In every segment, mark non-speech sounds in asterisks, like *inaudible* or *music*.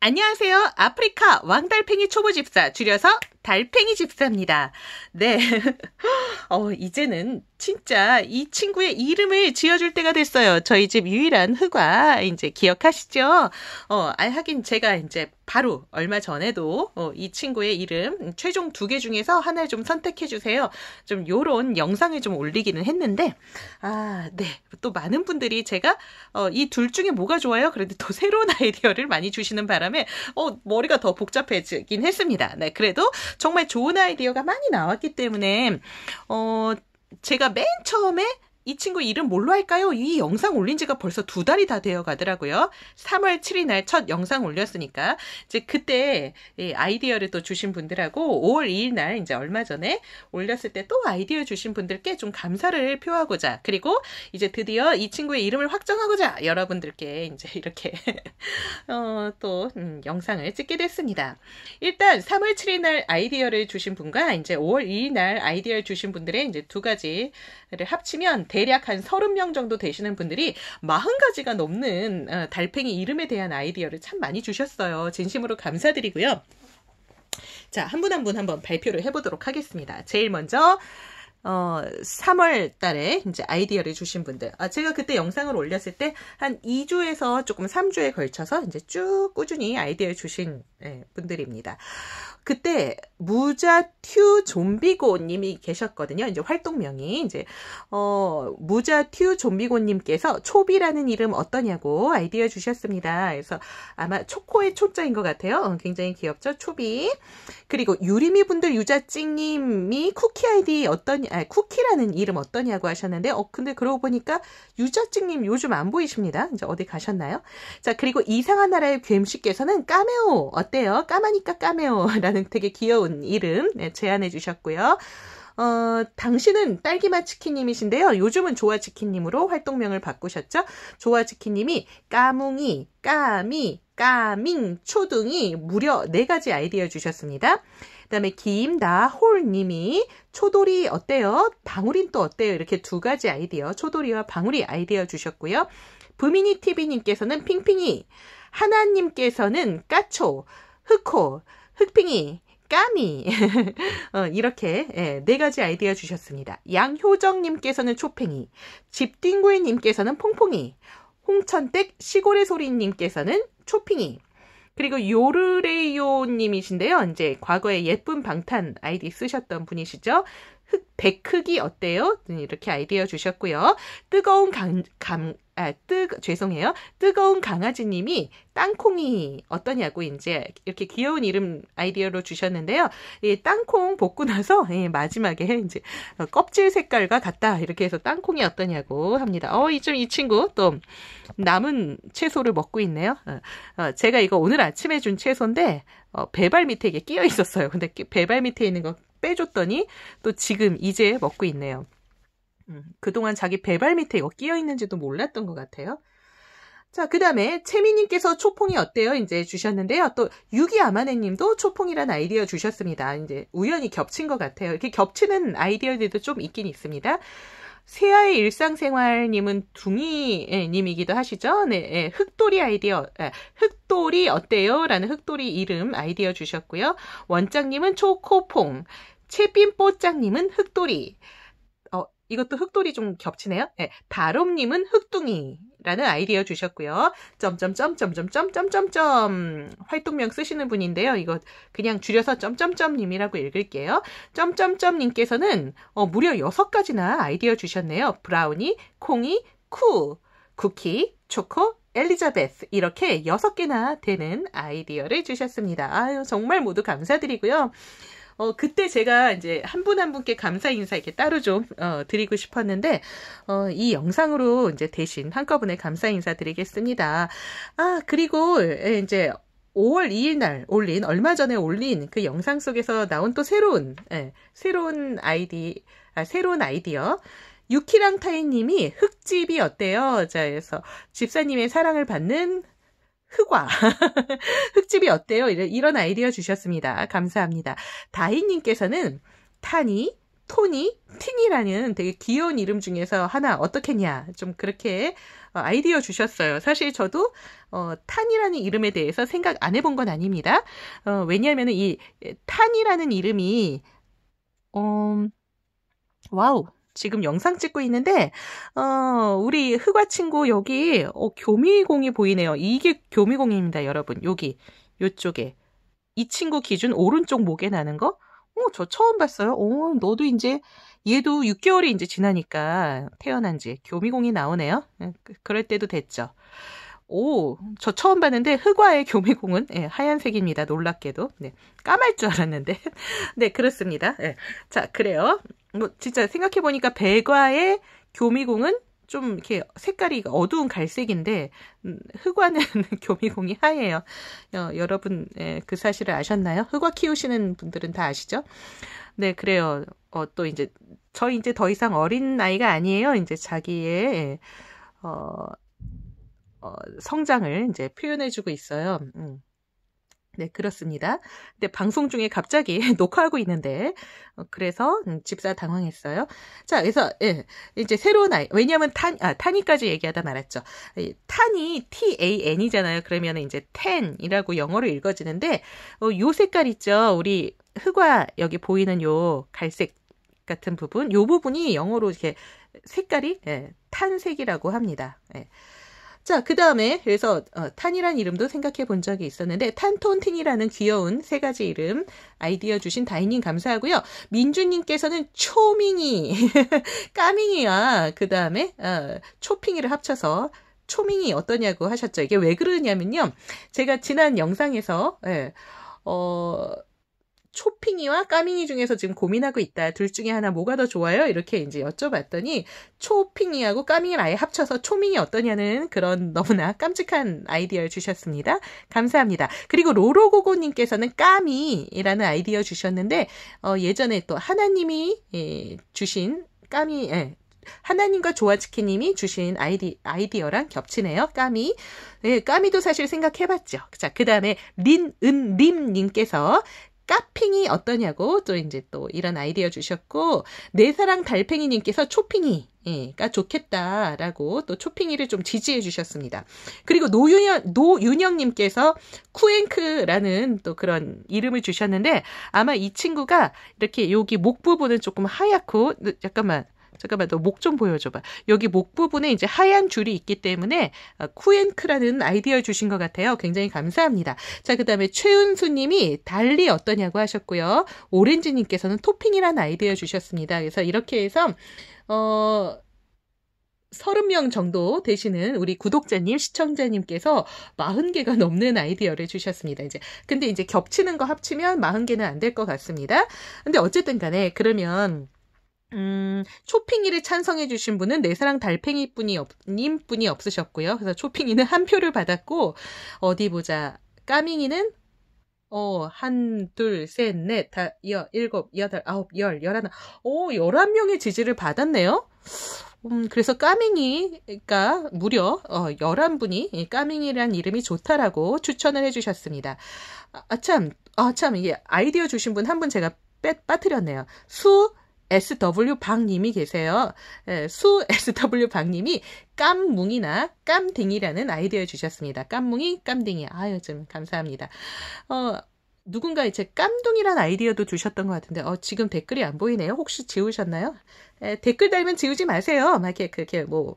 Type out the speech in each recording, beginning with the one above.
안녕하세요. 아프리카 왕달팽이 초보집사 줄여서 달팽이 집사입니다. 네. *laughs* 어, 이제는 진짜 이 친구의 이름을 지어줄 때가 됐어요. 저희 집 유일한 흑화, 이제 기억하시죠? 어, 아, 하긴 제가 이제 바로 얼마 전에도 어, 이 친구의 이름 최종 두 개 중에서 하나를 좀 선택해주세요. 좀 요런 영상을 좀 올리기는 했는데, 아, 네. 또 많은 분들이 제가 어, 이둘 중에 뭐가 좋아요? 그런데 또 새로운 *laughs* 아이디어를 많이 주시는 바람에, 어, 머리가 더 복잡해지긴 했습니다. 네. 그래도 정말 좋은 아이디어가 많이 나왔기 때문에 어 제가 맨 처음에 이 친구 이름 뭘로 할까요? 이 영상 올린 지가 벌써 두 달이 다 되어 가더라고요. 3월 7일 날 첫 영상 올렸으니까 이제 그때 아이디어를 또 주신 분들하고 5월 2일 날 이제 얼마 전에 올렸을 때 또 아이디어 주신 분들께 좀 감사를 표하고자 그리고 이제 드디어 이 친구의 이름을 확정하고자 여러분들께 이제 이렇게 *laughs* 어, 또 음, 영상을 찍게 됐습니다. 일단 3월 7일 날 아이디어를 주신 분과 이제 5월 2일 날 아이디어를 주신 분들의 이제 두 가지를 합치면 대략 한 30명 정도 되시는 분들이 40가지가 넘는 어, 달팽이 이름에 대한 아이디어를 참 많이 주셨어요. 진심으로 감사드리고요. 자, 한 분 한 분 한번 발표를 해보도록 하겠습니다. 제일 먼저, 어, 3월 달에 이제 아이디어를 주신 분들. 아, 제가 그때 영상을 올렸을 때 한 2주에서 조금 3주에 걸쳐서 이제 쭉 꾸준히 아이디어를 주신 예, 분들입니다. 그때 무자튜 좀비고님이 계셨거든요. 이제 활동명이 이제 어 무자튜 좀비고님께서 초비라는 이름 어떠냐고 아이디어 주셨습니다. 그래서 아마 초코의 초자인 것 같아요. 어, 굉장히 귀엽죠, 초비. 그리고 유리미 분들 유자찡님이 쿠키 아이디 어떠아 쿠키라는 이름 어떠냐고 하셨는데, 어 근데 그러고 보니까 유자찡님 요즘 안 보이십니다. 이제 어디 가셨나요? 자 그리고 이상한 나라의 괴음씨께서는 까메오 어때요? 까마니까 까메오라는 하는 되게 귀여운 이름 네, 제안해 주셨고요. 어, 당신은 딸기맛 치킨님이신데요. 요즘은 조아치킨님으로 활동명을 바꾸셨죠. 조아치킨님이 까뭉이, 까미, 까밍, 초등이 무려 네 가지 아이디어 주셨습니다. 그다음에 김나홀님이 초돌이 어때요? 방울인 또 어때요? 이렇게 두 가지 아이디어, 초돌이와 방울이 아이디어 주셨고요. 부미니 TV님께서는 핑핑이, 하나님께서는 까초, 흑호, 흑핑이, 까미. *laughs* 어, 이렇게 예, 네 가지 아이디어 주셨습니다. 양효정님께서는 초팽이, 집띵구이님께서는 퐁퐁이, 홍천댁 시골의 소리님께서는 초핑이, 그리고 요르레이오 님이신데요. 이제 과거에 예쁜 방탄 아이디 쓰셨던 분이시죠. 흑, 백흑이 어때요? 네, 이렇게 아이디어 주셨고요. 뜨거운 감, 감, 아, 뜨, 죄송해요. 뜨거운 강아지님이 땅콩이 어떠냐고 이제 이렇게 귀여운 이름 아이디어로 주셨는데요. 예, 땅콩 볶고 나서 예, 마지막에 이제 어, 껍질 색깔과 같다 이렇게 해서 땅콩이 어떠냐고 합니다. 어, 이쯤 이 친구 또 남은 채소를 먹고 있네요. 어, 어, 제가 이거 오늘 아침에 준 채소인데 어, 배발 밑에 이게 끼어 있었어요. 근데 배발 밑에 있는 거 빼줬더니 또 지금 이제 먹고 있네요. 음, 그동안 자기 배발 밑에 이거 끼어 있는지도 몰랐던 것 같아요. 자, 그 다음에 채미님께서 초풍이 어때요? 이제 주셨는데요. 또 유기 아마네님도 초풍이란 아이디어 주셨습니다. 이제 우연히 겹친 것 같아요. 이렇게 겹치는 아이디어들도 좀 있긴 있습니다. 세아의 일상생활님은 둥이님이기도 하시죠. 네, 네, 흑돌이 아이디어, 예, 흑돌이 어때요? 라는 흑돌이 이름 아이디어 주셨고요. 원장님은 초코퐁, 채빈뽀짱님은 흑돌이, 어, 이것도 흑돌이 좀 겹치네요. 네, 다롬님은 흑둥이, 라는 아이디어 주셨고요. 점점점점점점점점점 활동명 쓰시는 분인데요. 이거 그냥 줄여서 점점점님이라고 읽을게요. 점점점님께서는 어, 무려 6가지나 아이디어 주셨네요. 브라우니, 콩이, 쿠, 쿠키, 초코, 엘리자베스 이렇게 6개나 되는 아이디어를 주셨습니다. 아유 정말 모두 감사드리고요. 어, 그때 제가 이제 한 분 한 분께 감사 인사 이렇게 따로 좀 어, 드리고 싶었는데 어, 이 영상으로 이제 대신 한꺼번에 감사 인사 드리겠습니다. 아 그리고 예, 이제 5월 2일 날 올린 얼마 전에 올린 그 영상 속에서 나온 또 새로운 예, 새로운 아이디 아, 새로운 아이디어 유키랑 타이님이 흙집이 어때요? 자에서 집사님의 사랑을 받는 흑화. *laughs* 흑집이 어때요? 이런 아이디어 주셨습니다. 감사합니다. 다희님께서는 타니, 토니, 티니라는 되게 귀여운 이름 중에서 하나 어떻겠냐. 좀 그렇게 어, 아이디어 주셨어요. 사실 저도 어, 탄이라는 이름에 대해서 생각 안 해본 건 아닙니다. 어, 왜냐하면 이 탄이라는 이름이 어, 와우 지금 영상 찍고 있는데 어, 우리 흑화 친구 여기 어, 교미공이 보이네요. 이게 교미공입니다, 여러분. 여기 요쪽에 이 친구 기준 오른쪽 목에 나는 거. 어, 저 처음 봤어요. 어, 너도 이제 얘도 6개월이 이제 지나니까 태어난 지 교미공이 나오네요. 그, 그럴 때도 됐죠. 오, 저 처음 봤는데 흑화의 교미공은 예, 하얀색입니다. 놀랍게도. 네, 까말 줄 알았는데. *laughs* 네, 그렇습니다. 예. 자, 그래요. 뭐 진짜 생각해 보니까 배과의 교미공은 좀 이렇게 색깔이 어두운 갈색인데 음, 흑화는 *laughs* 교미공이 하얘요. 어, 여러분 예, 그 사실을 아셨나요? 흑화 키우시는 분들은 다 아시죠? 네, 그래요. 어, 또 이제 저 이제 더 이상 어린 나이가 아니에요. 이제 자기의 예, 어, 어, 성장을 이제 표현해주고 있어요. 음. 네, 그렇습니다. 근데 방송 중에 갑자기 *laughs* 녹화하고 있는데, 어, 그래서 음, 집사 당황했어요. 자, 그래서, 예, 이제 새로운 아이, 왜냐면 탄, 아, 탄이까지 얘기하다 말았죠. 탄이 T-A-N이잖아요. 그러면 이제 텐이라고 영어로 읽어지는데, 어, 요 색깔 있죠. 우리 흑화, 여기 보이는 요 갈색 같은 부분, 요 부분이 영어로 이렇게 색깔이, 예, 탄색이라고 합니다. 예. 자, 그 다음에 그래서 어, 탄이란 이름도 생각해 본 적이 있었는데 탄톤틴이라는 귀여운 세 가지 이름 아이디어 주신 다인님 감사하고요. 민주님께서는 초밍이, *laughs* 까밍이와 그 다음에 어, 초핑이를 합쳐서 초밍이 어떠냐고 하셨죠. 이게 왜 그러냐면요. 제가 지난 영상에서 예, 어, 초핑이와 까미니 중에서 지금 고민하고 있다. 둘 중에 하나 뭐가 더 좋아요? 이렇게 이제 여쭤봤더니 초핑이하고 까미니를 아예 합쳐서 초밍이 어떠냐는 그런 너무나 깜찍한 아이디어를 주셨습니다. 감사합니다. 그리고 로로고고님께서는 까미라는 아이디어 주셨는데 어, 예전에 또 하나님이 예, 주신 까미 예, 하나님과 조아치키님이 주신 아이디, 아이디어랑 겹치네요. 까미. 네, 까미도 사실 생각해봤죠. 자, 그 다음에 린은림님께서 까핑이 어떠냐고 또 이제 또 이런 아이디어 주셨고 내 사랑 달팽이님께서 초핑이 예, 가 좋겠다라고 또 초핑이를 좀 지지해 주셨습니다. 그리고 노윤영 노윤영님께서 쿠앵크라는 또 그런 이름을 주셨는데 아마 이 친구가 이렇게 여기 목 부분은 조금 하얗고 잠깐만 잠깐만 너 목 좀 보여줘봐. 여기 목 부분에 이제 하얀 줄이 있기 때문에 어, 쿠앤크라는 아이디어 를 주신 것 같아요. 굉장히 감사합니다. 자 그다음에 최은수님이 달리 어떠냐고 하셨고요. 오렌지님께서는 토핑이란 아이디어 주셨습니다. 그래서 이렇게 해서 어. 30명 정도 되시는 우리 구독자님, 시청자님께서 40개가 넘는 아이디어를 주셨습니다. 이제. 근데 이제 겹치는 거 합치면 40개는 안 될 것 같습니다. 근데 어쨌든 간에 그러면 음, 초핑이를 찬성해주신 분은 내 사랑 달팽이 뿐이 없, 님 뿐이 없으셨고요. 그래서 초핑이는 한 표를 받았고, 어디 보자. 까밍이는, 어, 한, 둘, 셋, 넷, 다, 여, 일곱, 여덟, 아홉, 열, 열하나. 오, 열한 명의 지지를 받았네요. 음, 그래서 까밍이가 무려 어, 11분이 까밍이란 이름이 좋다라고 추천을 해주셨습니다. 아, 아, 참, 아, 참, 이게 아이디어 주신 분 한분 분 제가 빼, 빠뜨렸네요. 수, SW 방님이 계세요. 예, 수 SW 방님이 깜뭉이나 깜댕이라는 아이디어 주셨습니다. 깜뭉이, 깜댕이. 아유, 좀 감사합니다. 어, 누군가 이제 깜둥이란 아이디어도 주셨던 것 같은데, 어, 지금 댓글이 안 보이네요. 혹시 지우셨나요? 에, 예, 댓글 달면 지우지 마세요. 막 이렇게, 그렇게 뭐,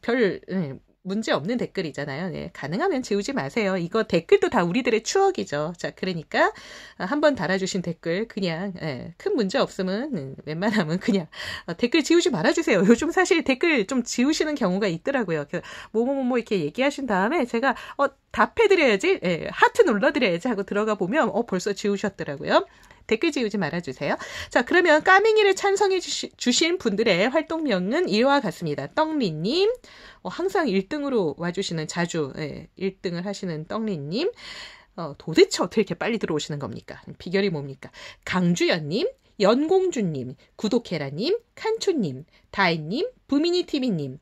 별, 음, 문제 없는 댓글이잖아요. 예, 가능하면 지우지 마세요. 이거 댓글도 다 우리들의 추억이죠. 자, 그러니까 아, 한번 달아주신 댓글 그냥 예, 큰 문제 없으면 음, 웬만하면 그냥 어, 댓글 지우지 말아주세요. 요즘 사실 댓글 좀 지우시는 경우가 있더라고요. 그 뭐뭐뭐뭐 이렇게 얘기하신 다음에 제가 어, 답해드려야지 예, 하트 눌러드려야지 하고 들어가 보면 어 벌써 지우셨더라고요. 댓글 지우지 말아주세요. 자, 그러면 까맹이를 찬성해 주신 분들의 활동명은 이와 같습니다. 떡리님, 어, 항상 1등으로 와주시는 자주 예, 1등을 하시는 떡리님, 어, 도대체 어떻게 이렇게 빨리 들어오시는 겁니까? 비결이 뭡니까? 강주연님, 연공주님, 구독해라님, 칸초님, 다혜님, 부미니티비님,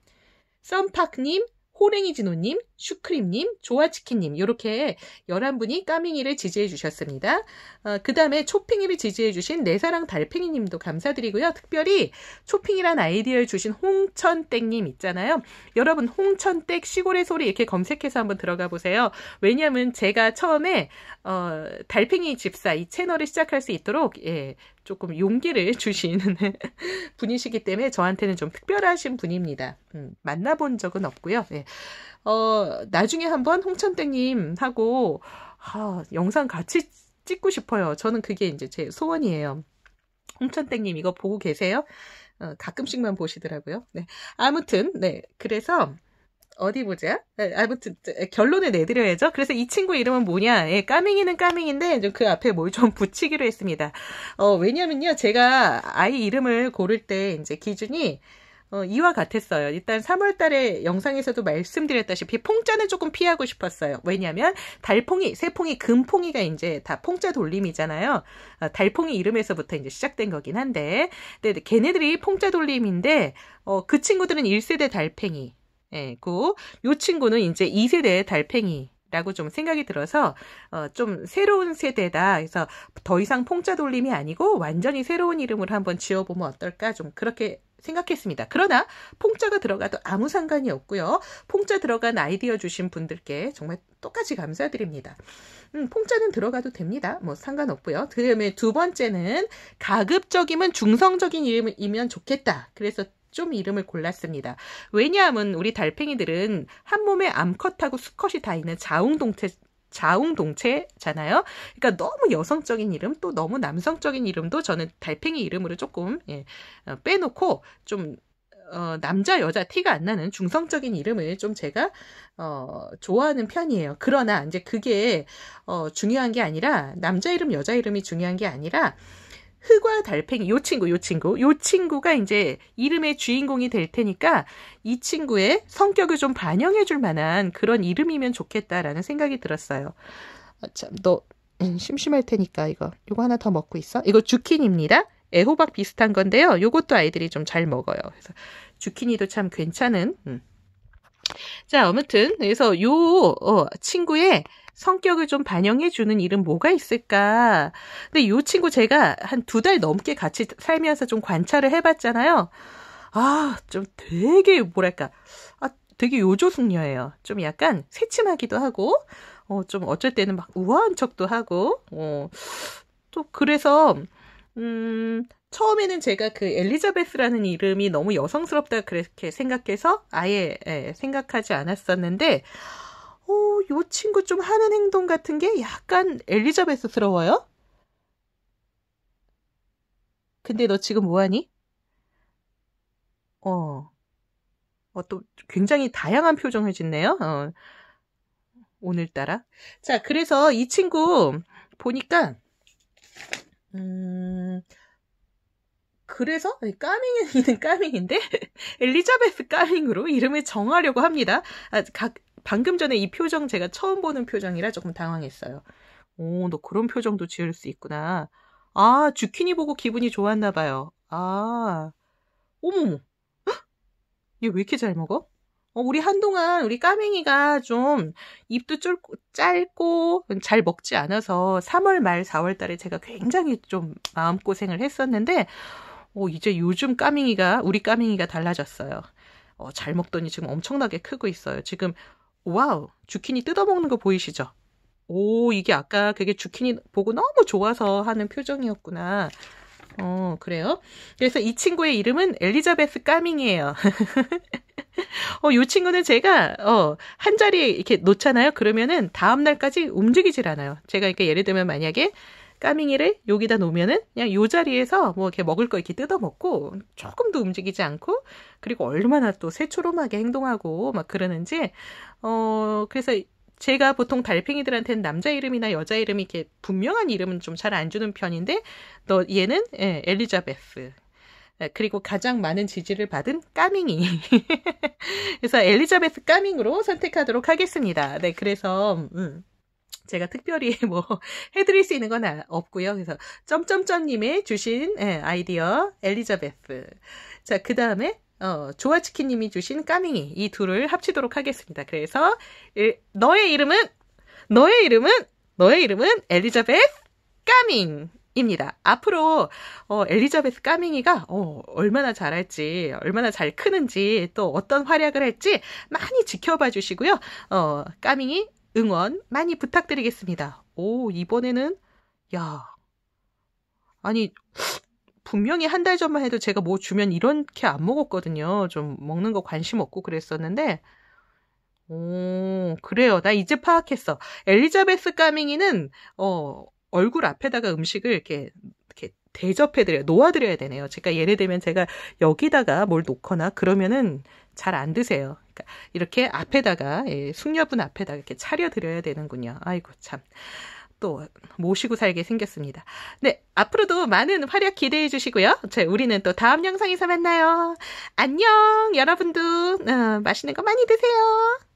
썸팍님, 호랭이진호님, 슈크림님, 조아치킨님 이렇게 11분이 까밍이를 지지해 주셨습니다. 어, 그 다음에 초핑이를 지지해 주신 내사랑 달팽이님도 감사드리고요. 특별히 초핑이란 아이디어를 주신 홍천땡님 있잖아요. 여러분 홍천땡 시골의 소리 이렇게 검색해서 한번 들어가 보세요. 왜냐하면 제가 처음에 어, 달팽이 집사 이 채널을 시작할 수 있도록 예, 조금 용기를 *laughs* 주시는 분이시기 때문에 저한테는 좀 특별하신 분입니다. 음, 만나본 적은 없고요. 예. 어, 나중에 한번 홍천땡님하고, 아, 영상 같이 찍고 싶어요. 저는 그게 이제 제 소원이에요. 홍천땡님 이거 보고 계세요? 어, 가끔씩만 보시더라고요. 네. 아무튼, 네. 그래서, 어디 보자. 네, 아무튼 결론을 내드려야죠. 그래서 이 친구 이름은 뭐냐? 예, 까맹이는까맹인데그 앞에 뭘 좀 *laughs* 붙이기로 했습니다. 어, 왜냐면요, 제가 아이 이름을 고를 때 이제 기준이 어, 이와 같았어요. 일단 3월 달에 영상에서도 말씀드렸다시피 퐁자는 조금 피하고 싶었어요. 왜냐면 달퐁이, 새퐁이, 금퐁이가 이제 다퐁자 돌림이잖아요. 어, 달퐁이 이름에서부터 이제 시작된 거긴 한데 근데 걔네들이 퐁자 돌림인데 어, 그 친구들은 1세대 달팽이 예, 그, 요 친구는 이제 2세대 달팽이. 라고 좀 생각이 들어서 어, 좀 새로운 세대다. 그래서 더 이상 퐁자 돌림이 아니고 완전히 새로운 이름을 한번 지어보면 어떨까 좀 그렇게 생각했습니다. 그러나 퐁자가 들어가도 아무 상관이 없고요. 퐁자 들어간 아이디어 주신 분들께 정말 똑같이 감사드립니다. 음, 퐁짜는 들어가도 됩니다. 뭐 상관없고요. 그다음에 두 번째는 가급적이면 중성적인 이름이면 좋겠다. 그래서 좀 이름을 골랐습니다. 왜냐하면 우리 달팽이들은 한 몸에 암컷하고 수컷이 다 있는 자웅동체 자웅동체잖아요. 그러니까 너무 여성적인 이름 또 너무 남성적인 이름도 저는 달팽이 이름으로 조금 예, 어, 빼놓고 좀 어, 남자 여자 티가 안 나는 중성적인 이름을 좀 제가 어, 좋아하는 편이에요. 그러나 이제 그게 어, 중요한 게 아니라 남자 이름 여자 이름이 중요한 게 아니라 흑과 달팽이 요 친구 요 친구 요 친구가 이제 이름의 주인공이 될 테니까 이 친구의 성격을 좀 반영해 줄 만한 그런 이름이면 좋겠다라는 생각이 들었어요. 아, 참너 음, 심심할 테니까 이거 이거 하나 더 먹고 있어. 이거 주킨입니다. 애호박 비슷한 건데요. 이것도 아이들이 좀 잘 먹어요. 그래서 주키니도 참 괜찮은 음. 자, 아무튼 그래서 요 어, 친구의 성격을 좀 반영해주는 일은 뭐가 있을까? 근데 이 친구 제가 한 두 달 넘게 같이 살면서 좀 관찰을 해봤잖아요. 아, 좀 되게, 뭐랄까. 아, 되게 요조숙녀예요. 좀 약간 새침하기도 하고, 어, 좀 어쩔 때는 막 우아한 척도 하고, 어, 또 그래서, 음, 처음에는 제가 그 엘리자베스라는 이름이 너무 여성스럽다 그렇게 생각해서 아예 예, 생각하지 않았었는데, 오, 어, 요 친구 좀 하는 행동 같은 게 약간 엘리자베스스러워요? 근데 너 지금 뭐하니? 어. 어, 또 굉장히 다양한 표정을 짓네요. 어. 오늘따라. 자, 그래서 이 친구 보니까, 음, 그래서 까밍이는 *laughs* 까밍인데 엘리자베스 까밍으로 이름을 정하려고 합니다. 아, 각 방금 전에 이 표정 제가 처음 보는 표정이라 조금 당황했어요. 오, 너 그런 표정도 지을 수 있구나. 아, 주키니 보고 기분이 좋았나 봐요. 아, 어머머. 얘왜 이렇게 잘 먹어? 어, 우리 한동안 우리 까맹이가 좀 입도 쫄고, 짧고 잘 먹지 않아서 3월 말 4월 달에 제가 굉장히 좀 마음고생을 했었는데 어, 이제 요즘 까맹이가 우리 까맹이가 달라졌어요. 어, 잘 먹더니 지금 엄청나게 크고 있어요. 지금 와우, 주키니 뜯어먹는 거 보이시죠? 오, 이게 아까 그게 주키니 보고 너무 좋아서 하는 표정이었구나. 어, 그래요? 그래서 이 친구의 이름은 엘리자베스 까밍이에요. *laughs* 어, 요 친구는 제가, 어, 한 자리에 이렇게 놓잖아요? 그러면은 다음날까지 움직이질 않아요. 제가 그러니까 예를 들면 만약에 까밍이를 여기다 놓으면은 그냥 요 자리에서 뭐 이렇게 먹을 거 이렇게 뜯어 먹고 조금도 움직이지 않고 그리고 얼마나 또 새초롬하게 행동하고 막 그러는지 어 그래서 제가 보통 달팽이들한테는 남자 이름이나 여자 이름이 이렇게 분명한 이름은 좀 잘 안 주는 편인데 너 얘는 예, 엘리자베스 예, 그리고 가장 많은 지지를 받은 까밍이. *laughs* 그래서 엘리자베스 까밍으로 선택하도록 하겠습니다. 네, 그래서, 음. 제가 특별히 *laughs* 뭐 해드릴 수 있는 건 아, 없고요. 그래서 점점점님의 주신 예, 아이디어 엘리자베스. 자, 그 다음에 어, 조아치킨님이 주신 까밍이 이 둘을 합치도록 하겠습니다. 그래서 너의 이름은 너의 이름은 너의 이름은 엘리자베스 까밍. 입니다. 앞으로 어, 엘리자베스 까밍이가 어, 얼마나 잘할지, 얼마나 잘 크는지, 또 어떤 활약을 할지 많이 지켜봐 주시고요. 어, 까밍이 응원 많이 부탁드리겠습니다. 오, 이번에는, 야. 아니, 분명히 한 달 전만 해도 제가 뭐 주면 이렇게 안 먹었거든요. 좀 먹는 거 관심 없고 그랬었는데, 오, 그래요. 나 이제 파악했어. 엘리자베스 까밍이는, 어, 얼굴 앞에다가 음식을 이렇게, 이렇게 대접해드려요. 놓아드려야 되네요. 제가 예를 들면 제가 여기다가 뭘 놓거나 그러면은 잘안 드세요. 그러니까 이렇게 앞에다가 예, 숙녀분 앞에다가 이렇게 차려 드려야 되는군요. 아이고 참. 또 모시고 살게 생겼습니다. 네, 앞으로도 많은 활약 기대해 주시고요. 저 우리는 또 다음 영상에서 만나요. 안녕, 여러분도 어, 맛있는 거 많이 드세요.